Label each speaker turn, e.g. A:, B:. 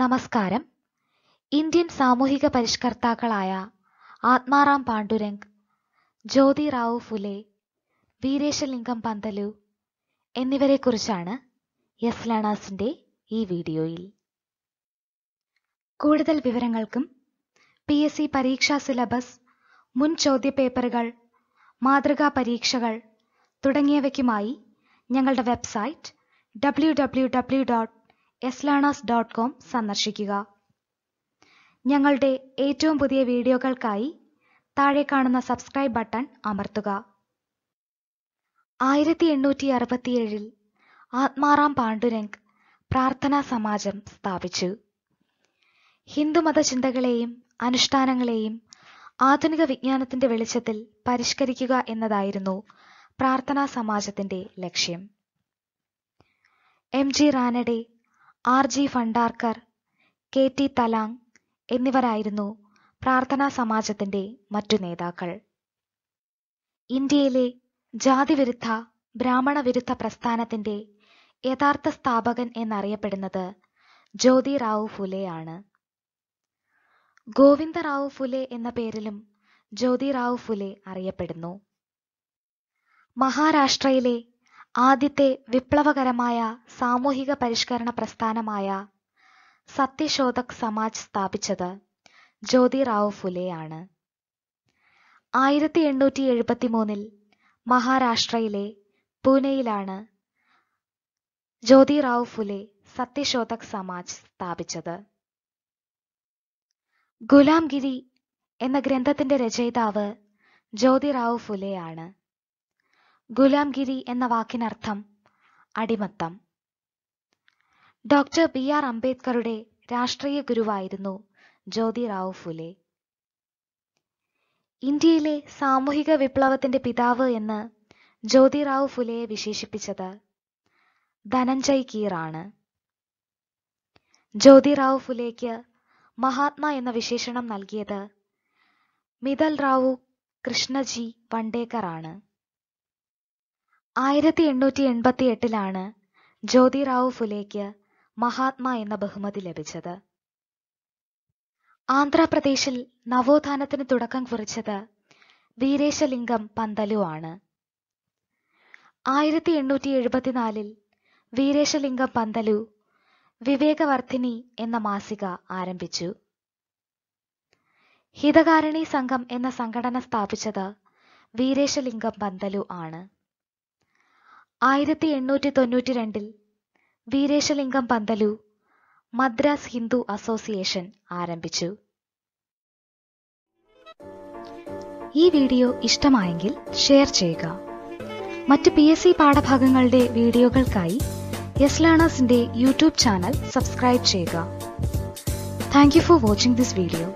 A: നമസ്കാരം ഇന്ത്യൻ സാമൂഹിക പരിഷ്കർത്താക്കളായ ആത്മാറാം പാണ്ഡുരംഗ് ജ്യോതി റാവു ഫുലെ വീരേശലിംഗം പന്തലു എന്നിവരെക്കുറിച്ചാണ് യെസ് ലേണേഴ്സിൻ്റെ ഈ വീഡിയോയിൽ കൂടുതൽ വിവരങ്ങൾക്കും പി എസ് സി പരീക്ഷാ സിലബസ് മുൻ ചോദ്യപേപ്പറുകൾ മാതൃകാ പരീക്ഷകൾ തുടങ്ങിയവയ്ക്കുമായി ഞങ്ങളുടെ website W W W dot learners dot com സന്ദർശിക്കുക ഞങ്ങളുടെ ഏറ്റവും പുതിയ വീഡിയോകൾക്കായി താഴെ കാണുന്ന സബ്സ്ക്രൈബ് ബട്ടൺ അമർത്തുക ആയിരത്തി എണ്ണൂറ്റി അറുപത്തിയേഴിൽ ആത്മാറാം പാണ്ഡുരംഗ് പ്രാർത്ഥനാ സമാജം സ്ഥാപിച്ചു ഹിന്ദുമത ചിന്തകളെയും അനുഷ്ഠാനങ്ങളെയും ആധുനിക വിജ്ഞാനത്തിന്റെ വെളിച്ചത്തിൽ പരിഷ്കരിക്കുക എന്നതായിരുന്നു പ്രാർത്ഥനാ സമാജത്തിന്റെ ലക്ഷ്യം M G Ranade R G Bhandarkar K T Telang എന്നിവരായിരുന്നു പ്രാർത്ഥനാ സമാജത്തിന്റെ മറ്റു നേതാക്കൾ ഇന്ത്യയിലെ ജാതിവിരുദ്ധ ബ്രാഹ്മണ വിരുദ്ധ പ്രസ്ഥാനത്തിന്റെ യഥാർത്ഥ സ്ഥാപകൻ എന്നറിയപ്പെടുന്നത് ജ്യോതിറാവു ഫുലെയാണ് ഗോവിന്ദറാവു ഫുലെ എന്ന പേരിലും റാവു ഫുലെ അറിയപ്പെടുന്നു മഹാരാഷ്ട്രയിലെ ആദ്യത്തെ വിപ്ലവകരമായ സാമൂഹിക പരിഷ്കരണ പ്രസ്ഥാനമായ സത്യശോധക് സമാജ് സ്ഥാപിച്ചത് റാവു ഫുലെയാണ് ആയിരത്തി എണ്ണൂറ്റി എഴുപത്തി മൂന്നിൽ മഹാരാഷ്ട്രയിലെ പൂനെയിലാണ് റാവു ഫുലെ സത്യശോധക് സമാജ് സ്ഥാപിച്ചത് ഗുലാംഗിരി എന്ന ഗ്രന്ഥത്തിന്റെ രചയിതാവ് റാവു ഫുലെയാണ് ഗുലാംഗിരി എന്ന വാക്കിനർത്ഥം അടിമത്തം ഡോക്ടർ ബി ആർ അംബേദ്കറുടെ രാഷ്ട്രീയ ഗുരുവായിരുന്നു ജ്യോതിറാവു ഫുലെ ഇന്ത്യയിലെ സാമൂഹിക വിപ്ലവത്തിന്റെ പിതാവ് എന്ന് ജ്യോതിറാവു ഫുലെയെ വിശേഷിപ്പിച്ചത് ധനഞ്ജയ് കീറാണ് ജ്യോതിറാവു ഫുലേക്ക് മഹാത്മ എന്ന വിശേഷണം നൽകിയത് മിതൽ റാവു കൃഷ്ണജി വണ്ടേക്കറാണ് ആയിരത്തി എണ്ണൂറ്റി എൺപത്തി എട്ടിലാണ് ജ്യോതിറാവു ഫുലേക്ക് മഹാത്മ എന്ന ബഹുമതി ലഭിച്ചത് ആന്ധ്രാപ്രദേശിൽ നവോത്ഥാനത്തിന് തുടക്കം കുറിച്ചത് വീരേശലിംഗം പന്തലു ആണ് ആയിരത്തി എണ്ണൂറ്റി എഴുപത്തിനാലിൽ വീരേശലിംഗം പന്തലു വിവേകവർദ്ധിനി എന്ന മാസിക ആരംഭിച്ചു ഹിതകാരണി സംഘം എന്ന സംഘടന സ്ഥാപിച്ചത് വീരേശലിംഗം പന്തലു ആണ് ആയിരത്തി എണ്ണൂറ്റി തൊണ്ണൂറ്റി രണ്ടിൽ വീരേശലിംഗം പന്തലു മദ്രാസ് ഹിന്ദു അസോസിയേഷൻ ആരംഭിച്ചു ഈ വീഡിയോ ഇഷ്ടമായെങ്കിൽ ഷെയർ ചെയ്യുക മറ്റ് പി എസ് സി പാഠഭാഗങ്ങളുടെ വീഡിയോകൾക്കായി യെസ് ലേണേഴ്സിന്റെ യൂട്യൂബ് ചാനൽ സബ്സ്ക്രൈബ് ചെയ്യുക thank you for watching this video